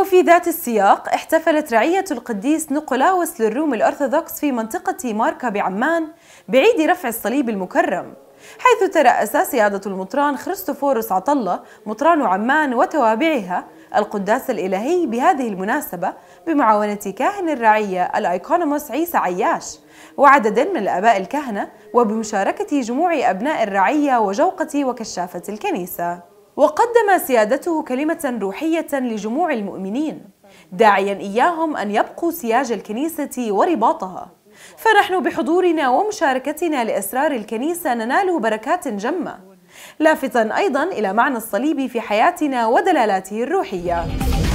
وفي ذات السياق احتفلت رعية القديس نيقولاوس للروم الأرثوذكس في منطقة ماركا بعمان بعيد رفع الصليب المكرم حيث ترأس سيادة المطران خريستوفوروس عطلة مطران عمان وتوابعها القداس الإلهي بهذه المناسبة بمعاونة كاهن الرعية الأيكونوموس عيسى عياش وعدد من الآباء الكهنة وبمشاركة جموع أبناء الرعية وجوقة وكشافة الكنيسة وقدم سيادته كلمة روحية لجموع المؤمنين داعيا إياهم أن يبقوا سياج الكنيسة ورباطها فنحن بحضورنا ومشاركتنا لأسرار الكنيسة ننال بركات جمة لافتا أيضا إلى معنى الصليب في حياتنا ودلالاته الروحية